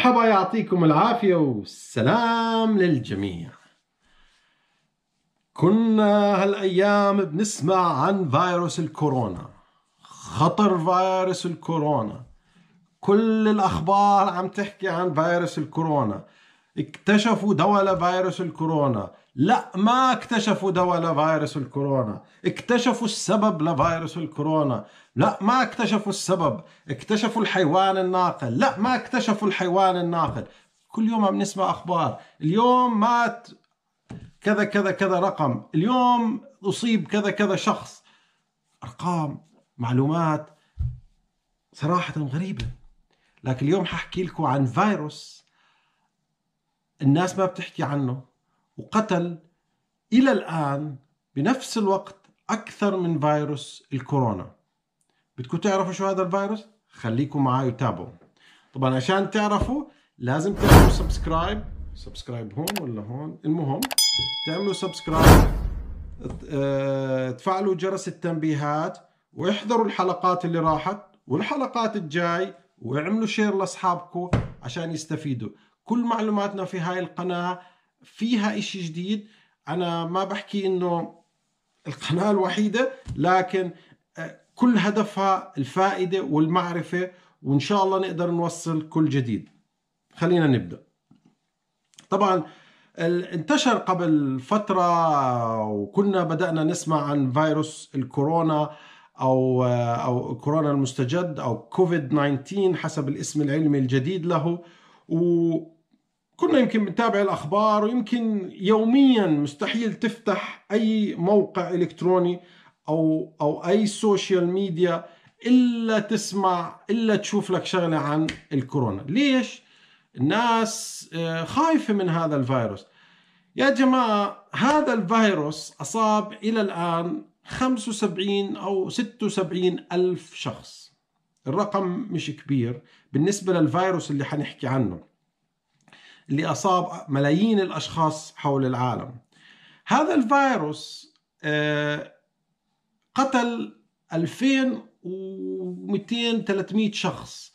مرحبا يعطيكم العافية والسلام للجميع كنا هالأيام بنسمع عن فيروس الكورونا خطر فيروس الكورونا كل الأخبار عم تحكي عن فيروس الكورونا اكتشفوا دواء لفيروس الكورونا لا ما اكتشفوا دواء لفيروس الكورونا اكتشفوا السبب لفيروس الكورونا لا ما اكتشفوا السبب اكتشفوا الحيوان الناقل لا ما اكتشفوا الحيوان الناقل كل يوم عم نسمع اخبار اليوم مات كذا كذا كذا رقم اليوم اصيب كذا كذا شخص ارقام معلومات صراحه غريبه لكن اليوم ححكي لكم عن فيروس الناس ما بتحكي عنه وقتل إلى الآن بنفس الوقت أكثر من فيروس الكورونا بدكم تعرفوا شو هذا الفيروس؟ خليكم معاي وتابعوا طبعا عشان تعرفوا لازم تعملوا سبسكرايب سبسكرايب هون ولا هون المهم تعملوا سبسكرايب تفعلوا جرس التنبيهات واحضروا الحلقات اللي راحت والحلقات الجاي واعملوا شير لاصحابكم عشان يستفيدوا كل معلوماتنا في هاي القناه فيها إشي جديد أنا ما بحكي إنه القناة الوحيدة لكن آه، كل هدفها الفائدة والمعرفة وإن شاء الله نقدر نوصل كل جديد خلينا نبدأ طبعا انتشر قبل فترة وكنا بدأنا نسمع عن فيروس الكورونا أو آه، أو كورونا المستجد أو كوفيد 19 حسب الاسم العلمي الجديد له و كنا إيه. يمكن بنتابع الاخبار ويمكن يوميا مستحيل تفتح اي موقع الكتروني او او اي سوشيال ميديا الا تسمع الا تشوف لك شغله عن الكورونا ليش الناس آه، خايفه من هذا الفيروس يا جماعه هذا الفيروس اصاب الى الان 75 او 76 الف شخص الرقم مش كبير بالنسبه للفيروس اللي حنحكي عنه اللي أصاب ملايين الأشخاص حول العالم هذا الفيروس آه، قتل 2200 300 شخص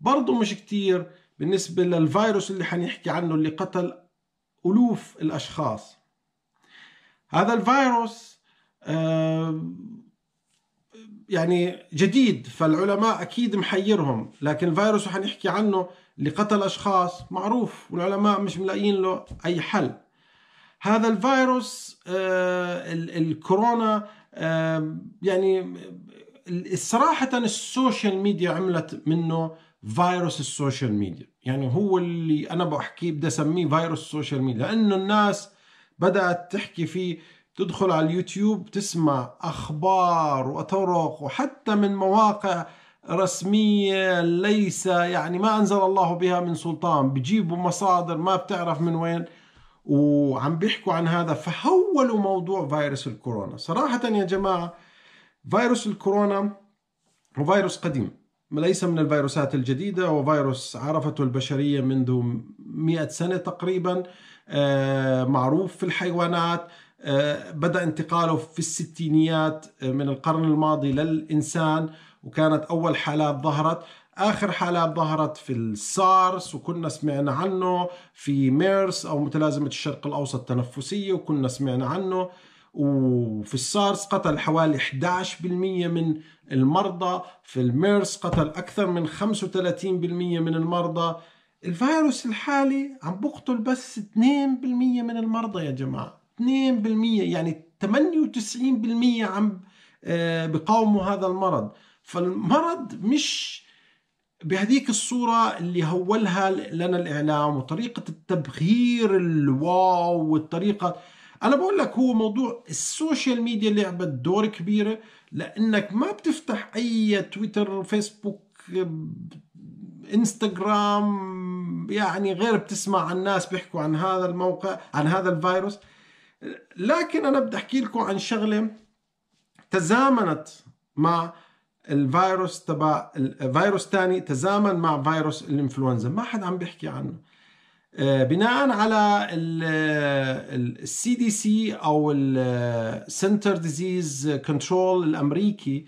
برضه مش كتير بالنسبة للفيروس اللي حنحكي عنه اللي قتل ألوف الأشخاص هذا الفيروس آه، يعني جديد فالعلماء اكيد محيرهم لكن الفيروس وحنحكي عنه اللي قتل اشخاص معروف والعلماء مش ملاقيين له اي حل هذا الفيروس آه الكورونا آه يعني صراحة السوشيال ميديا عملت منه فيروس السوشيال ميديا يعني هو اللي أنا بحكيه بدي أسميه فيروس السوشيال ميديا لأنه الناس بدأت تحكي فيه تدخل على اليوتيوب تسمع أخبار وطرق وحتى من مواقع رسمية ليس يعني ما أنزل الله بها من سلطان بجيبوا مصادر ما بتعرف من وين وعم بيحكوا عن هذا فحولوا موضوع فيروس الكورونا صراحة يا جماعة فيروس الكورونا هو فيروس قديم ليس من الفيروسات الجديدة وفيروس عرفته البشرية منذ مئة سنة تقريبا آه، معروف في الحيوانات آه، بدأ انتقاله في الستينيات آه، من القرن الماضي للإنسان وكانت أول حالات ظهرت آخر حالات ظهرت في السارس وكنا سمعنا عنه في ميرس أو متلازمة الشرق الأوسط التنفسية وكنا سمعنا عنه وفي السارس قتل حوالي 11% من المرضى في الميرس قتل أكثر من 35% من المرضى الفيروس الحالي عم بقتل بس 2% من المرضى يا جماعه 2% يعني 98% عم آه، بقاوموا هذا المرض فالمرض مش بهذيك الصورة اللي هولها لنا الإعلام وطريقة التبخير الواو والطريقة أنا بقول لك هو موضوع السوشيال ميديا لعبت دور كبيرة لأنك ما بتفتح أي تويتر فيسبوك انستغرام يعني غير بتسمع عن ناس بيحكوا عن هذا الموقع عن هذا الفيروس لكن انا بدي احكي لكم عن شغله تزامنت مع الفيروس تبع فيروس ثاني تزامن مع فيروس الانفلونزا ما حد عم بيحكي عنه آه، بناء على السي دي سي او السنتر ديزيز كنترول الامريكي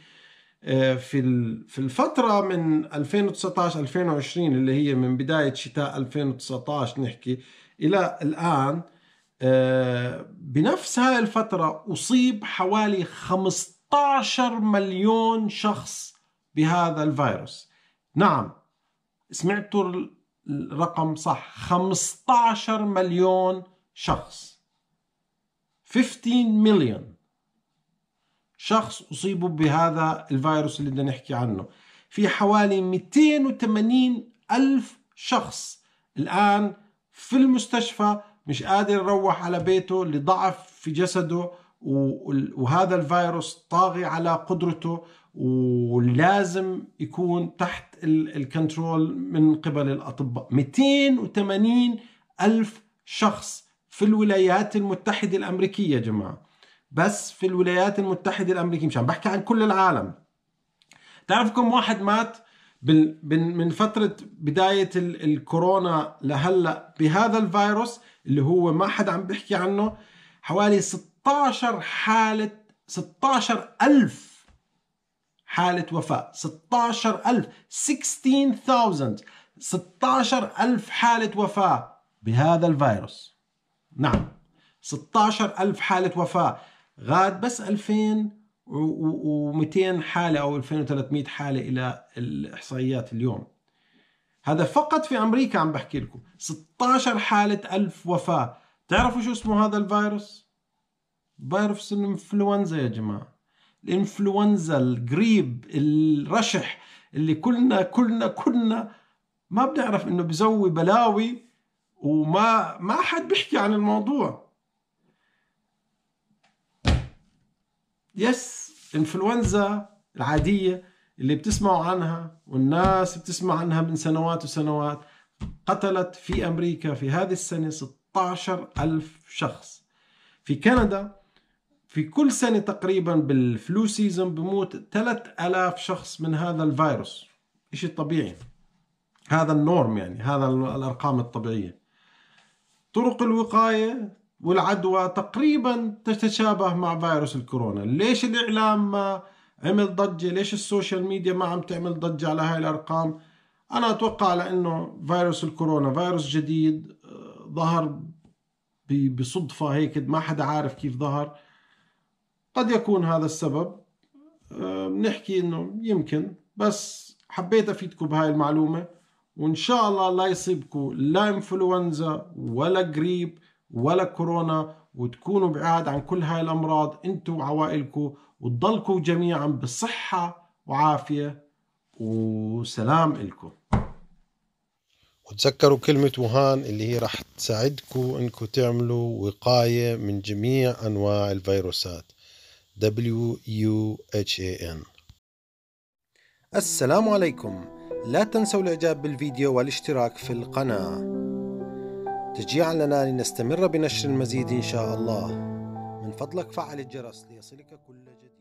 آه، في في الفترة من 2019 2020 اللي هي من بداية شتاء 2019 نحكي إلى الآن آه، بنفس هاي الفترة أصيب حوالي 15 مليون شخص بهذا الفيروس نعم سمعتوا الرقم صح 15 مليون شخص 15 مليون شخص أصيبوا بهذا الفيروس اللي بدنا نحكي عنه في حوالي 280 ألف شخص الآن في المستشفى مش قادر يروح على بيته لضعف في جسده وهذا الفيروس طاغي على قدرته ولازم يكون تحت الكنترول من قبل الأطباء 280 ألف شخص في الولايات المتحدة الأمريكية يا جماعة بس في الولايات المتحدة الأمريكية مش عم بحكي عن كل العالم تعرفكم كم واحد مات من فترة بداية الكورونا لهلأ بهذا الفيروس اللي هو ما حدا عم بيحكي عنه حوالي 16 حالة 16 ألف حالة وفاة 16 ألف 16,000 16 ألف حالة وفاة بهذا الفيروس نعم 16 ألف حالة وفاة غاد بس 2000 و200 حالة أو 2300 حالة إلى الإحصائيات اليوم هذا فقط في أمريكا عم بحكي لكم 16 حالة ألف وفاة تعرفوا شو اسمه هذا الفيروس؟ فيروس الإنفلونزا يا جماعة الإنفلونزا القريب الرشح اللي كلنا كلنا كلنا ما بنعرف انه بزوي بلاوي وما ما حد بيحكي عن الموضوع يس انفلونزا العادية اللي بتسمعوا عنها والناس بتسمع عنها من سنوات وسنوات قتلت في أمريكا في هذه السنة 16 ألف شخص في كندا في كل سنة تقريبا بالفلو سيزون بموت 3000 شخص من هذا الفيروس إشي طبيعي هذا النورم يعني هذا الأرقام الطبيعية طرق الوقاية والعدوى تقريبا تتشابه مع فيروس الكورونا ليش الإعلام ما عمل ضجة ليش السوشيال ميديا ما عم تعمل ضجة على هاي الأرقام أنا أتوقع لأنه فيروس الكورونا فيروس جديد آه، ظهر بصدفة هيك ما حدا عارف كيف ظهر قد يكون هذا السبب آه، بنحكي انه يمكن بس حبيت افيدكم بهاي المعلومه وان شاء الله لا يصيبكم لا انفلونزا ولا قريب ولا كورونا وتكونوا بعاد عن كل هاي الأمراض أنتوا وعوائلكم وتضلكوا جميعا بصحة وعافية وسلام إلكم وتذكروا كلمة وهان اللي هي راح تساعدكم انكم تعملوا وقاية من جميع انواع الفيروسات W-U-H-A-N السلام عليكم لا تنسوا الاعجاب بالفيديو والاشتراك في القناه لنا لنستمر بنشر المزيد إن شاء الله من فضلك فعل الجرس ليصلك كل جديد